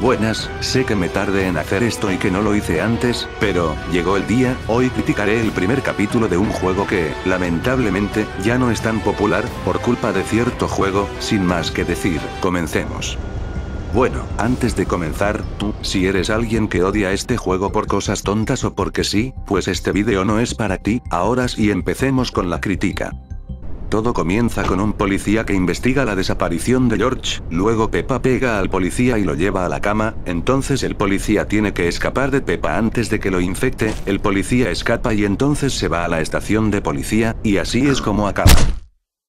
Buenas, sé que me tarde en hacer esto y que no lo hice antes, pero, llegó el día, hoy criticaré el primer capítulo de un juego que, lamentablemente, ya no es tan popular, por culpa de cierto juego, sin más que decir, comencemos. Bueno, antes de comenzar, tú, si eres alguien que odia este juego por cosas tontas o porque sí, pues este vídeo no es para ti, ahora sí empecemos con la crítica. Todo comienza con un policía que investiga la desaparición de George, luego Pepa pega al policía y lo lleva a la cama, entonces el policía tiene que escapar de Pepa antes de que lo infecte, el policía escapa y entonces se va a la estación de policía, y así es como acaba.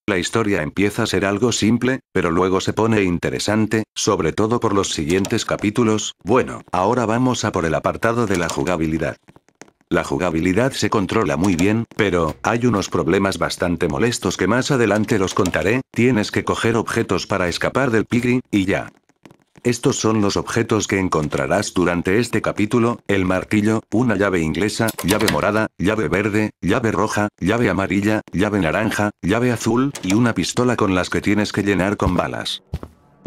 La historia empieza a ser algo simple, pero luego se pone interesante, sobre todo por los siguientes capítulos, bueno, ahora vamos a por el apartado de la jugabilidad. La jugabilidad se controla muy bien, pero, hay unos problemas bastante molestos que más adelante los contaré, tienes que coger objetos para escapar del pigri, y ya. Estos son los objetos que encontrarás durante este capítulo, el martillo, una llave inglesa, llave morada, llave verde, llave roja, llave amarilla, llave naranja, llave azul, y una pistola con las que tienes que llenar con balas.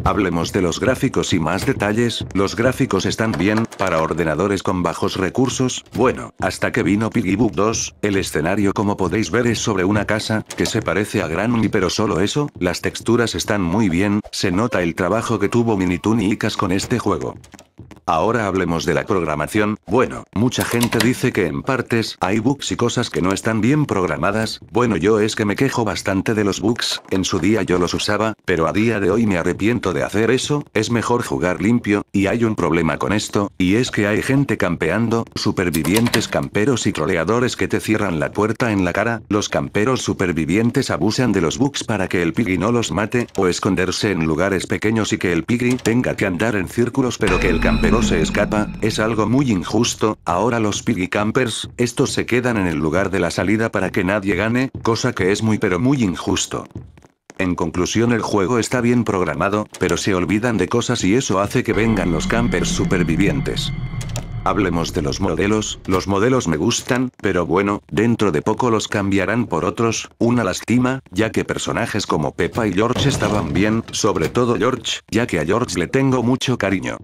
Hablemos de los gráficos y más detalles, los gráficos están bien, para ordenadores con bajos recursos, bueno, hasta que vino Piggybook 2, el escenario como podéis ver es sobre una casa, que se parece a Granny pero solo eso, las texturas están muy bien, se nota el trabajo que tuvo Icas con este juego. Ahora hablemos de la programación, bueno, mucha gente dice que en partes hay bugs y cosas que no están bien programadas, bueno yo es que me quejo bastante de los bugs, en su día yo los usaba, pero a día de hoy me arrepiento de hacer eso, es mejor jugar limpio, y hay un problema con esto, y es que hay gente campeando, supervivientes camperos y troleadores que te cierran la puerta en la cara, los camperos supervivientes abusan de los bugs para que el piggy no los mate, o esconderse en lugares pequeños y que el piggy tenga que andar en círculos pero que el campero no se escapa, es algo muy injusto, ahora los piggy campers, estos se quedan en el lugar de la salida para que nadie gane, cosa que es muy pero muy injusto. En conclusión el juego está bien programado, pero se olvidan de cosas y eso hace que vengan los campers supervivientes. Hablemos de los modelos, los modelos me gustan, pero bueno, dentro de poco los cambiarán por otros, una lástima, ya que personajes como Peppa y George estaban bien, sobre todo George, ya que a George le tengo mucho cariño.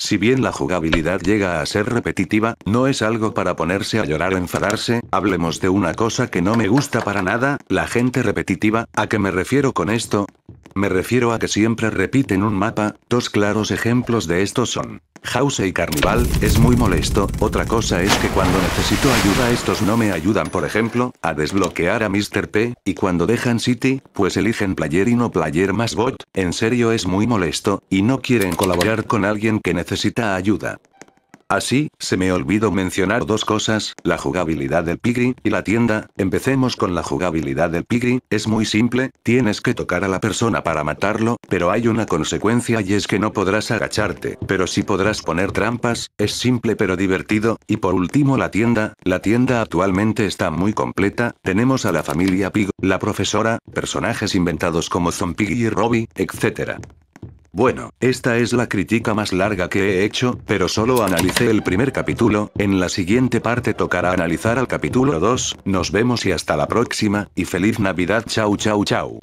Si bien la jugabilidad llega a ser repetitiva, no es algo para ponerse a llorar o enfadarse, hablemos de una cosa que no me gusta para nada, la gente repetitiva, ¿a qué me refiero con esto? Me refiero a que siempre repiten un mapa, dos claros ejemplos de esto son. House y Carnival, es muy molesto, otra cosa es que cuando necesito ayuda estos no me ayudan por ejemplo, a desbloquear a Mr. P, y cuando dejan City, pues eligen player y no player más bot, en serio es muy molesto, y no quieren colaborar con alguien que necesita ayuda. Así, se me olvidó mencionar dos cosas, la jugabilidad del Pigri, y la tienda, empecemos con la jugabilidad del Pigri, es muy simple, tienes que tocar a la persona para matarlo, pero hay una consecuencia y es que no podrás agacharte, pero sí podrás poner trampas, es simple pero divertido, y por último la tienda, la tienda actualmente está muy completa, tenemos a la familia Pig, la profesora, personajes inventados como Zompiggy y Robby, etc. Bueno, esta es la crítica más larga que he hecho, pero solo analicé el primer capítulo, en la siguiente parte tocará analizar al capítulo 2, nos vemos y hasta la próxima, y feliz Navidad chau chau chau.